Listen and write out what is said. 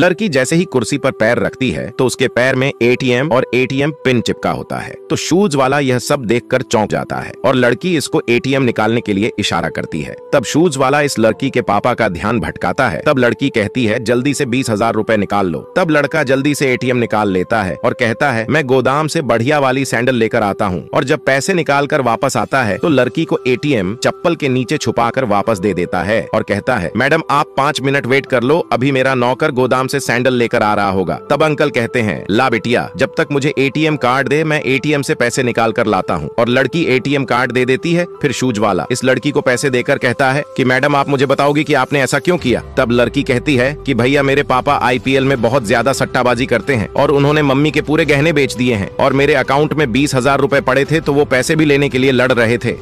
लड़की जैसे ही कुर्सी पर पैर रखती है तो उसके पैर में एटीएम और एटीएम पिन चिपका होता है तो शूज वाला यह सब देखकर चौंक जाता है और लड़की इसको एटीएम निकालने के लिए इशारा करती है तब शूज वाला इस लड़की के पापा का ध्यान भटकाता है तब लड़की कहती है जल्दी से बीस हजार रूपए निकाल लो तब लड़का जल्दी से एटीएम निकाल लेता है और कहता है मैं गोदाम से बढ़िया वाली सैंडल लेकर आता हूँ और जब पैसे निकाल कर वापस आता है तो लड़की को एटीएम चप्पल के नीचे छुपा कर वापस दे देता है और कहता है मैडम आप पाँच मिनट वेट कर लो अभी मेरा नौकर गोदाम से सैंडल लेकर आ रहा होगा तब अंकल कहते हैं ला बेटिया जब तक मुझे एटीएम कार्ड दे मैं एटीएम से पैसे निकाल कर लाता हूँ और लड़की एटीएम कार्ड दे देती है फिर शूज वाला इस लड़की को पैसे देकर कहता है की मैडम आप मुझे बताओगी की आपने ऐसा क्यों किया तब लड़की कहती है की भैया मेरे पापा आई में बहुत ज्यादा सट्टाबाजी करते हैं और उन्होंने मम्मी के पूरे गहने बेच दिए हैं और मेरे अकाउंट में बीस हजार रूपए पड़े थे तो वो पैसे भी लेने के लिए लड़ रहे थे